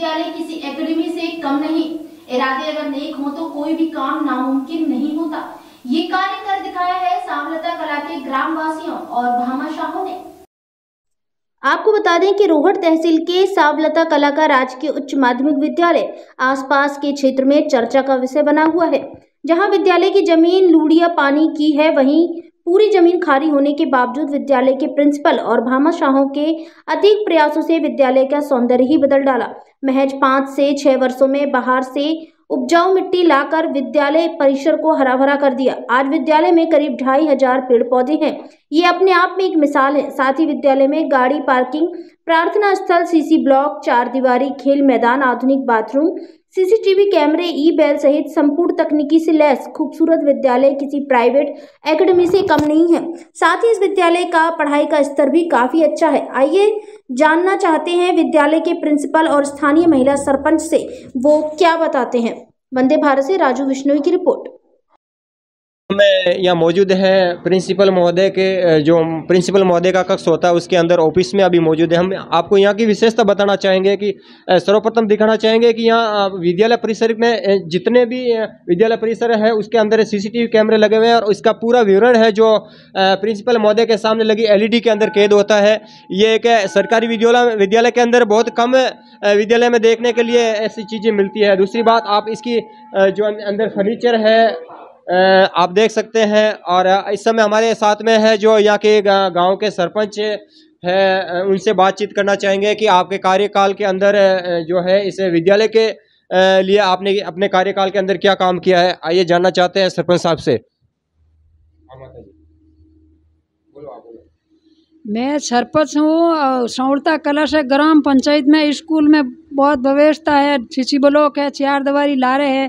विश्वविद्यालय किसी एकेडमी से कम नहीं इरादे अगर नेक हो तो कोई भी काम नामुमकिन नहीं होता ये कार्य कर दिखाया है सामलता कला के ग्राम वासियों और भामाशाहों ने आपको बता दें कि रोहट तहसील के सावलता कला का राजकीय उच्च माध्यमिक विद्यालय आसपास के क्षेत्र में चर्चा का विषय बना हुआ है जहां विद्यालय की जमीन लूड़िया पानी की है वहीं पूरी जमीन खाली होने के बावजूद विद्यालय के प्रिंसिपल और भामाशाहों के अधिक प्रयासों से विद्यालय का सौंदर्य ही बदल डाला महज पाँच से छः वर्षों में बाहर से उपजाऊ मिट्टी लाकर विद्यालय परिसर को हरा भरा कर दिया आज विद्यालय में करीब ढाई हजार पेड़ पौधे हैं ये अपने आप में एक मिसाल है साथ ही विद्यालय में गाड़ी पार्किंग प्रार्थना स्थल सीसी ब्लॉक चार दीवारी खेल मैदान आधुनिक बाथरूम सीसीटीवी कैमरे ई बेल सहित संपूर्ण तकनीकी से लैस खूबसूरत विद्यालय किसी प्राइवेट एकेडमी से कम नहीं है साथ ही इस विद्यालय का पढ़ाई का स्तर भी काफ़ी अच्छा है आइए जानना चाहते हैं विद्यालय के प्रिंसिपल और स्थानीय महिला सरपंच से वो क्या बताते हैं वंदे भारत से राजू विश्नोई की रिपोर्ट हमें यहाँ मौजूद है प्रिंसिपल महोदय के जो प्रिंसिपल महोदय का कक्ष होता है उसके अंदर ऑफिस में अभी मौजूद है हम आपको यहाँ की विशेषता बताना चाहेंगे कि सर्वप्रथम दिखाना चाहेंगे कि यहाँ विद्यालय परिसर में जितने भी विद्यालय परिसर है उसके अंदर सीसीटीवी कैमरे लगे हुए हैं और इसका पूरा विवरण है जो प्रिंसिपल महोदय के सामने लगी एल के अंदर कैद होता है ये एक सरकारी विद्यालय विद्यालय के अंदर बहुत कम विद्यालय में देखने के लिए ऐसी चीज़ें मिलती है दूसरी बात आप इसकी जो अंदर फर्नीचर है आप देख सकते हैं और इस समय हमारे साथ में है जो यहाँ के गांव के सरपंच है उनसे बातचीत करना चाहेंगे कि आपके कार्यकाल के अंदर जो है इस विद्यालय के लिए आपने अपने कार्यकाल के अंदर क्या काम किया है आइए जानना चाहते हैं सरपंच साहब से हाँ, मैं सरपंच हूँ सौड़ता कला से ग्राम पंचायत में स्कूल में बहुत व्यवस्था है सीसी ब्लॉक है चार दवारी लारे है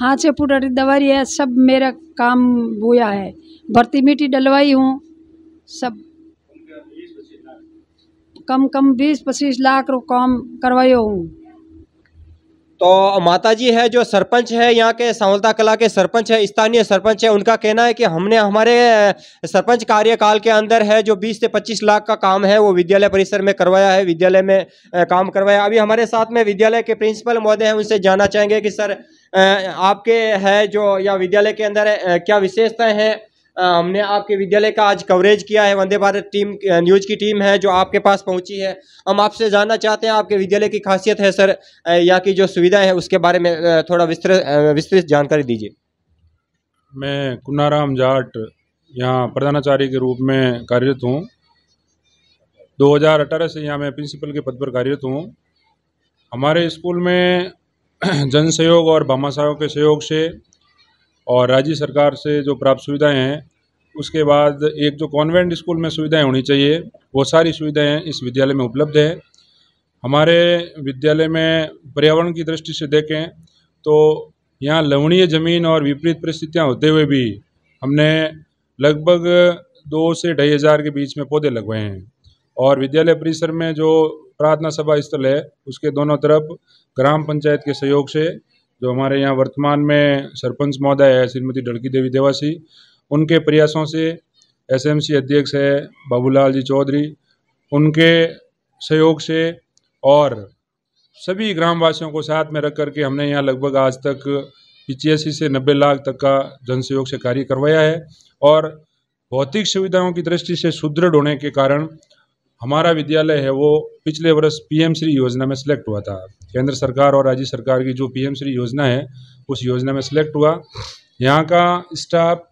हाथ से पुटरी दवारी है सब मेरा काम हुआ है भर्ती मिट्टी डलवाई हूँ सब कम कम बीस पच्चीस लाख रो काम करवाई हूँ तो माता जी है जो सरपंच है यहाँ के सावलता कला के सरपंच है स्थानीय सरपंच है उनका कहना है कि हमने हमारे सरपंच कार्यकाल के अंदर है जो 20 से 25 लाख का काम है वो विद्यालय परिसर में करवाया है विद्यालय में काम करवाया अभी हमारे साथ में विद्यालय के प्रिंसिपल महोदय हैं उनसे जानना चाहेंगे कि सर आपके है जो या विद्यालय के अंदर क्या विशेषताएँ हैं हमने आपके विद्यालय का आज कवरेज किया है वंदे भारत टीम न्यूज़ की टीम है जो आपके पास पहुंची है हम आपसे जानना चाहते हैं आपके विद्यालय की खासियत है सर या की जो सुविधाएं हैं उसके बारे में थोड़ा विस्तृत विस्तृत जानकारी दीजिए मैं कुन्नाराम जाट यहाँ प्रधानाचार्य के रूप में कार्यरत हूँ दो से यहाँ मैं प्रिंसिपल के पद पर कार्यरत हूँ हमारे स्कूल में जन सहयोग और भामाशाहों के सहयोग से और राज्य सरकार से जो प्राप्त सुविधाएं हैं उसके बाद एक जो कॉन्वेंट स्कूल में सुविधाएं होनी चाहिए वो सारी सुविधाएं इस विद्यालय में उपलब्ध है हमारे विद्यालय में पर्यावरण की दृष्टि से देखें तो यहाँ लवणीय ज़मीन और विपरीत परिस्थितियाँ होते हुए भी हमने लगभग दो से ढाई हज़ार के बीच में पौधे लगवाए हैं और विद्यालय परिसर में जो प्रार्थना सभा स्थल है उसके दोनों तरफ ग्राम पंचायत के सहयोग से जो हमारे यहाँ वर्तमान में सरपंच महोदय है श्रीमती ढड़की देवी देवासी उनके प्रयासों से एसएमसी अध्यक्ष है बाबूलाल जी चौधरी उनके सहयोग से और सभी ग्रामवासियों को साथ में रख करके हमने यहाँ लगभग आज तक पिचासी से नब्बे लाख तक का जन सहयोग से कार्य करवाया है और भौतिक सुविधाओं की दृष्टि से सुदृढ़ होने के कारण हमारा विद्यालय है वो पिछले वर्ष पीएम श्री योजना में सिलेक्ट हुआ था केंद्र सरकार और राज्य सरकार की जो पीएम श्री योजना है उस योजना में सिलेक्ट हुआ यहाँ का स्टाफ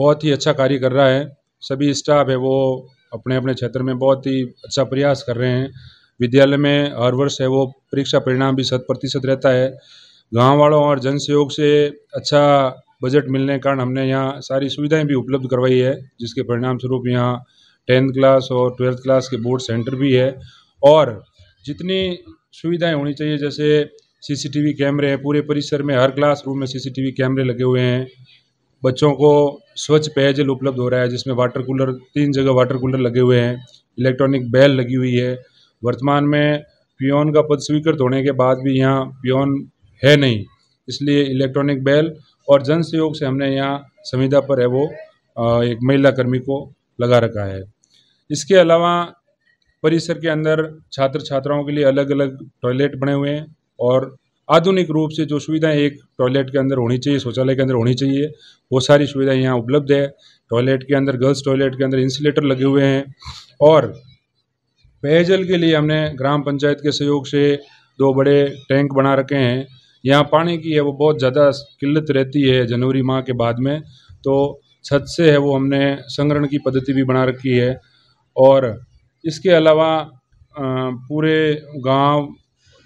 बहुत ही अच्छा कार्य कर रहा है सभी स्टाफ है वो अपने अपने क्षेत्र में बहुत ही अच्छा प्रयास कर रहे हैं विद्यालय में हर वर्ष है वो परीक्षा परिणाम भी शत प्रतिशत रहता है गाँव वालों और जन सहयोग से अच्छा बजट मिलने के कारण हमने यहाँ सारी सुविधाएं भी उपलब्ध करवाई है जिसके परिणाम स्वरूप यहाँ टेंथ क्लास और ट्वेल्थ क्लास के बोर्ड सेंटर भी है और जितनी सुविधाएं होनी चाहिए जैसे सीसीटीवी कैमरे हैं पूरे परिसर में हर क्लासरूम में सीसीटीवी कैमरे लगे हुए हैं बच्चों को स्वच्छ पेयजल उपलब्ध हो रहा है जिसमें वाटर कूलर तीन जगह वाटर कूलर लगे हुए हैं इलेक्ट्रॉनिक बैल लगी हुई है वर्तमान में पियोन का पद स्वीकृत होने के बाद भी यहाँ पियोन है नहीं इसलिए इलेक्ट्रॉनिक बैल और जन सहयोग से हमने यहाँ संविदा पर है वो एक महिला कर्मी को लगा रखा है इसके अलावा परिसर के अंदर छात्र छात्राओं के लिए अलग अलग टॉयलेट बने हुए हैं और आधुनिक रूप से जो सुविधाएं एक टॉयलेट के अंदर होनी चाहिए शौचालय के अंदर होनी चाहिए वो सारी सुविधाएं यहाँ उपलब्ध है टॉयलेट के अंदर गर्ल्स टॉयलेट के अंदर इंसुलेटर लगे हुए हैं और पेयजल के लिए हमने ग्राम पंचायत के सहयोग से दो बड़े टैंक बना रखे हैं यहाँ पानी की है वो बहुत ज़्यादा किल्लत रहती है जनवरी माह के बाद में तो छत से है वो हमने संग्रहण की पद्धति भी बना रखी है और इसके अलावा पूरे गांव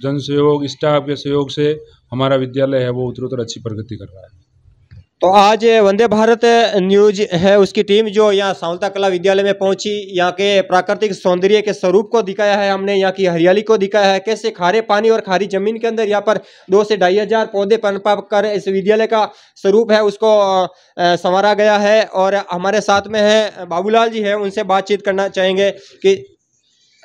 जनसहयोग स्टाफ के सहयोग से हमारा विद्यालय है वो उत्तरोत्तर अच्छी प्रगति कर रहा है तो आज वंदे भारत न्यूज है उसकी टीम जो यहाँ सावलता कला विद्यालय में पहुंची यहाँ के प्राकृतिक सौंदर्य के स्वरूप को दिखाया है हमने यहाँ की हरियाली को दिखाया है कैसे खारे पानी और खारी जमीन के अंदर यहाँ पर दो से ढाई हजार पौधे पनपा कर इस विद्यालय का स्वरूप है उसको संवारा गया है और हमारे साथ में है बाबूलाल जी है उनसे बातचीत करना चाहेंगे कि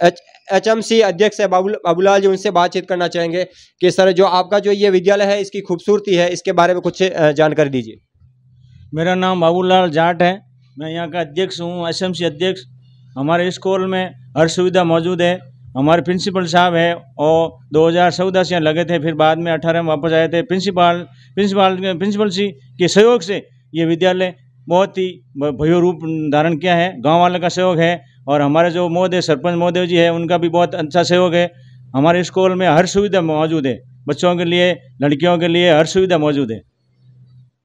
एच एम सी अध्यक्ष है बाबू बाबूलाल जी उनसे बातचीत करना चाहेंगे कि सर जो आपका जो ये विद्यालय है इसकी खूबसूरती है इसके बारे में कुछ जानकारी दीजिए मेरा नाम बाबूलाल जाट है मैं यहाँ का अध्यक्ष हूँ एस अध्यक्ष हमारे स्कूल में हर सुविधा मौजूद है हमारे प्रिंसिपल साहब है और दो हज़ार चौदह से लगे थे फिर बाद में अठारह में वापस आए थे प्रिंसिपाल प्रिंसिपाल प्रिंसिपल जी के सहयोग से ये विद्यालय बहुत ही भयो रूप धारण किया है गांव वालों का सहयोग है और हमारे जो महोदय सरपंच महोदय जी है उनका भी बहुत अच्छा सहयोग है हमारे स्कूल में हर सुविधा मौजूद है बच्चों के लिए लड़कियों के लिए हर सुविधा मौजूद है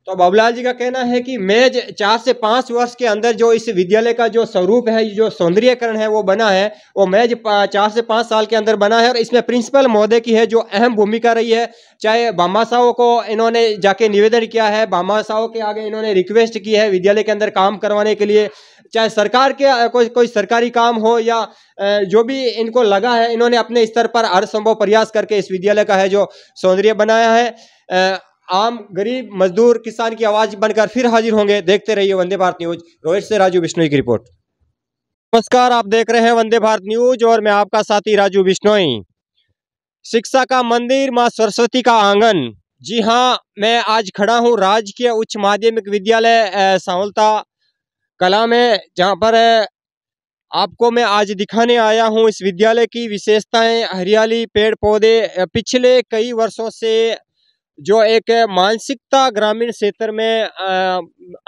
तो बाबूलाल जी का कहना है कि मैं चार से पाँच वर्ष के अंदर जो इस विद्यालय का जो स्वरूप है जो सौंदर्यकरण है वो बना है वो मैज चार से पाँच साल के अंदर बना है और इसमें प्रिंसिपल महोदय की है जो अहम भूमिका रही है चाहे बामा साहब को इन्होंने जाके निवेदन किया है बामा साहब के आगे इन्होंने रिक्वेस्ट की है विद्यालय के अंदर काम करवाने के लिए चाहे सरकार के कोई कोई सरकारी काम हो या जो भी इनको लगा है इन्होंने अपने स्तर पर हर संभव प्रयास करके इस विद्यालय का है जो सौंदर्य बनाया है आम गरीब मजदूर किसान की आवाज बनकर फिर हाजिर होंगे देखते रहिए वंदे भारत न्यूज रोहित से राजू बिश्नोई की रिपोर्ट नमस्कार आप देख रहे हैं वंदे भारत न्यूज और मैं आपका साथी राजू बिश्नोई शिक्षा का मंदिर माँ सरस्वती का आंगन जी हाँ मैं आज खड़ा हूँ राजकीय उच्च माध्यमिक विद्यालय सावलता कला में जहाँ पर आपको मैं आज दिखाने आया हूँ इस विद्यालय की विशेषताएं हरियाली पेड़ पौधे पिछले कई वर्षों से जो एक मानसिकता ग्रामीण क्षेत्र में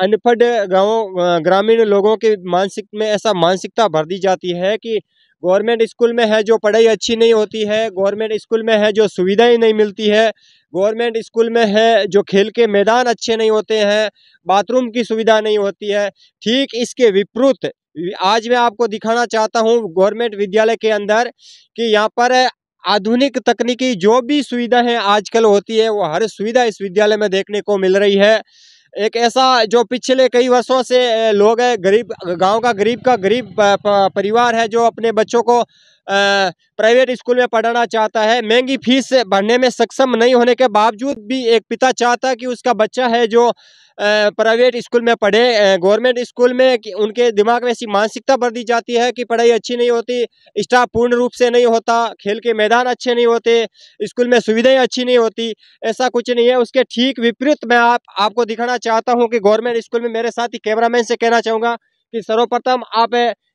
अनपढ़ गाँव ग्रामीण लोगों के मानसिक में ऐसा मानसिकता भर दी जाती है कि गवर्नमेंट स्कूल में है जो पढ़ाई अच्छी नहीं होती है गवर्नमेंट स्कूल में है जो सुविधाएं नहीं मिलती है गवर्नमेंट स्कूल में है जो खेल के मैदान अच्छे नहीं होते हैं बाथरूम की सुविधा नहीं होती है ठीक इसके विपरीत आज मैं आपको दिखाना चाहता हूँ गवर्नमेंट विद्यालय के अंदर कि यहाँ पर आधुनिक तकनीकी जो भी सुविधा है आजकल होती है वो हर सुविधा इस विद्यालय में देखने को मिल रही है एक ऐसा जो पिछले कई वर्षों से लोग है गरीब गांव का गरीब का गरीब परिवार है जो अपने बच्चों को प्राइवेट स्कूल में पढ़ाना चाहता है महंगी फीस भरने में सक्षम नहीं होने के बावजूद भी एक पिता चाहता है कि उसका बच्चा है जो प्राइवेट स्कूल में पढ़े गवर्नमेंट स्कूल में उनके दिमाग में ऐसी मानसिकता भर दी जाती है कि पढ़ाई अच्छी नहीं होती स्टाफ पूर्ण रूप से नहीं होता खेल के मैदान अच्छे नहीं होते स्कूल में सुविधाएं अच्छी नहीं होती ऐसा कुछ नहीं है उसके ठीक विपरीत मैं आप आपको दिखाना चाहता हूँ कि गवर्नमेंट स्कूल में मेरे साथ ही कैमरामैन से कहना चाहूँगा कि सर्वप्रथम आप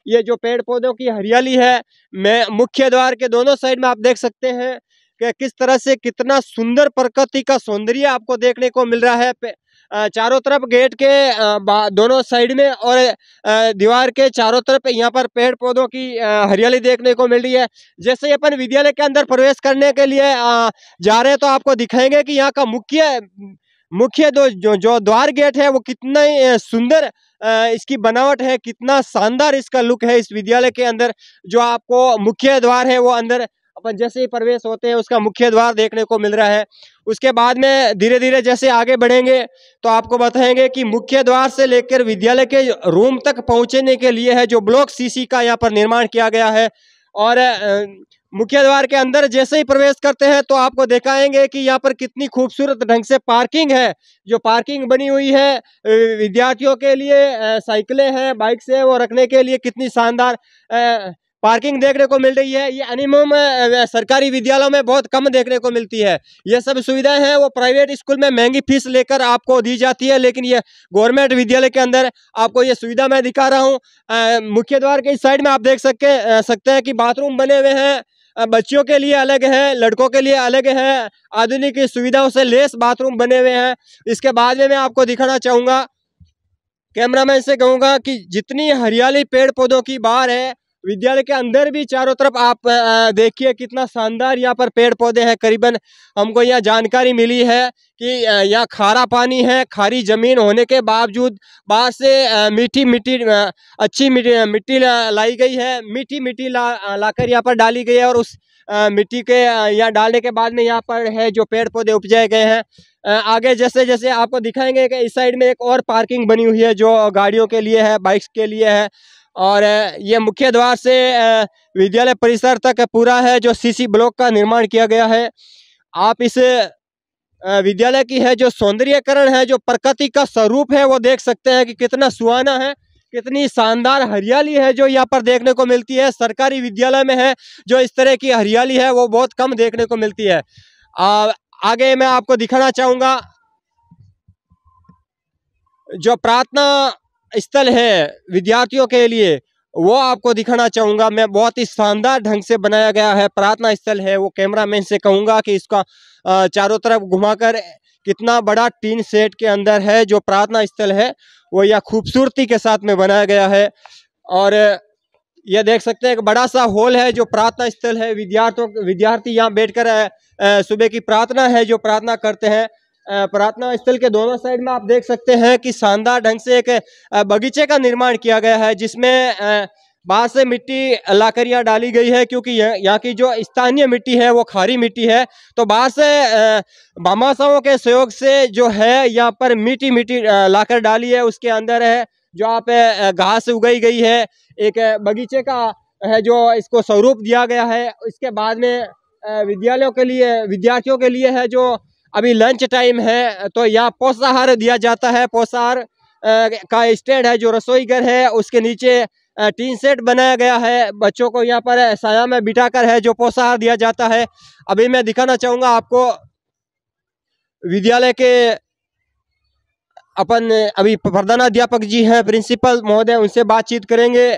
ये जो पेड़ पौधों की हरियाली है मैं मुख्य द्वार के दोनों साइड में आप देख सकते हैं कि किस तरह से कितना सुंदर प्रकृति का सौंदर्य आपको देखने को मिल रहा है चारों तरफ गेट के दोनों साइड में और दीवार के चारों तरफ यहाँ पर पेड़ पौधों की हरियाली देखने को मिल रही है जैसे अपन विद्यालय के अंदर प्रवेश करने के लिए जा रहे हैं तो आपको दिखाएंगे कि यहाँ का मुख्य मुख्य दो जो जो द्वार गेट है वो कितना सुंदर इसकी बनावट है कितना शानदार इसका लुक है इस विद्यालय के अंदर जो आपको मुख्य द्वार है वो अंदर अपन जैसे ही प्रवेश होते हैं उसका मुख्य द्वार देखने को मिल रहा है उसके बाद में धीरे धीरे जैसे आगे बढ़ेंगे तो आपको बताएंगे कि मुख्य द्वार से लेकर विद्यालय के रूम तक पहुंचने के लिए है जो ब्लॉक सीसी का यहाँ पर निर्माण किया गया है और मुख्य द्वार के अंदर जैसे ही प्रवेश करते हैं तो आपको देखाएंगे कि यहाँ पर कितनी खूबसूरत ढंग से पार्किंग है जो पार्किंग बनी हुई है विद्यार्थियों के लिए साइकिलें हैं बाइक्स से वो रखने के लिए कितनी शानदार पार्किंग देखने को मिल रही है ये अनिमम सरकारी विद्यालयों में बहुत कम देखने को मिलती है ये सब सुविधाएं हैं वो प्राइवेट स्कूल में महंगी फीस लेकर आपको दी जाती है लेकिन ये गवर्नमेंट विद्यालय के अंदर आपको ये सुविधा मैं दिखा रहा हूँ मुख्य द्वार के इस साइड में आप देख सकते सकते हैं कि बाथरूम बने हुए हैं बच्चियों के लिए अलग है लड़कों के लिए अलग है आधुनिक सुविधाओं से लेस बाथरूम बने हुए हैं इसके बाद में मैं आपको दिखाना चाहूँगा कैमरामैन से कहूँगा कि जितनी हरियाली पेड़ पौधों की बाहर है विद्यालय के अंदर भी चारों तरफ आप देखिए कितना शानदार यहाँ पर पेड़ पौधे हैं करीबन हमको यहाँ जानकारी मिली है कि यहाँ खारा पानी है खारी ज़मीन होने के बावजूद बाहर से मीठी मिट्टी अच्छी मिट्टी मिट्टी लाई गई है मीठी मिट्टी ला लाकर यहाँ पर डाली गई है और उस मिट्टी के यहाँ डालने के बाद में यहाँ पर है जो पेड़ पौधे उपजाए गए हैं आगे जैसे जैसे आपको दिखाएंगे कि इस साइड में एक और पार्किंग बनी हुई है जो गाड़ियों के लिए है बाइक्स के लिए है और ये मुख्य द्वार से विद्यालय परिसर तक पूरा है जो सीसी ब्लॉक का निर्माण किया गया है आप इस विद्यालय की है जो सौंदर्यकरण है जो प्रकृति का स्वरूप है वो देख सकते हैं कि कितना सुहाना है कितनी शानदार हरियाली है जो यहाँ पर देखने को मिलती है सरकारी विद्यालय में है जो इस तरह की हरियाली है वो बहुत कम देखने को मिलती है आ, आगे मैं आपको दिखाना चाहूँगा जो प्रार्थना स्थल है विद्यार्थियों के लिए वो आपको दिखाना चाहूँगा मैं बहुत ही शानदार ढंग से बनाया गया है प्रार्थना स्थल है वो कैमरा मैन से कहूँगा कि इसका चारों तरफ घुमाकर कितना बड़ा टीन सेट के अंदर है जो प्रार्थना स्थल है वो यह खूबसूरती के साथ में बनाया गया है और यह देख सकते हैं एक बड़ा सा हॉल है जो प्रार्थना स्थल है विद्यार्थियों विद्यार्थी यहाँ कर सुबह की प्रार्थना है जो प्रार्थना करते हैं प्रार्थना स्थल के दोनों साइड में आप देख सकते हैं कि शानदार ढंग से एक बगीचे का निर्माण किया गया है जिसमें बाहर से मिट्टी यहाँ डाली गई है क्योंकि यहाँ की जो स्थानीय मिट्टी है वो खारी मिट्टी है तो बाहर से बामासाओं के सहयोग से जो है यहाँ पर मिट्टी मिट्टी लाकर डाली है उसके अंदर है जो आप घास उगाई गई है एक बगीचे का है जो इसको स्वरूप दिया गया है इसके बाद में विद्यालयों के लिए विद्यार्थियों के लिए है जो अभी लंच टाइम है तो यहाँ पोषाहार दिया जाता है पोषाहार का स्टैंड है जो रसोई घर है उसके नीचे टीन सेट बनाया गया है बच्चों को यहाँ पर साया में बिठाकर है जो पोषाहार दिया जाता है अभी मैं दिखाना चाहूँगा आपको विद्यालय के अपन अभी प्रधानाध्यापक जी हैं प्रिंसिपल महोदय उनसे बातचीत करेंगे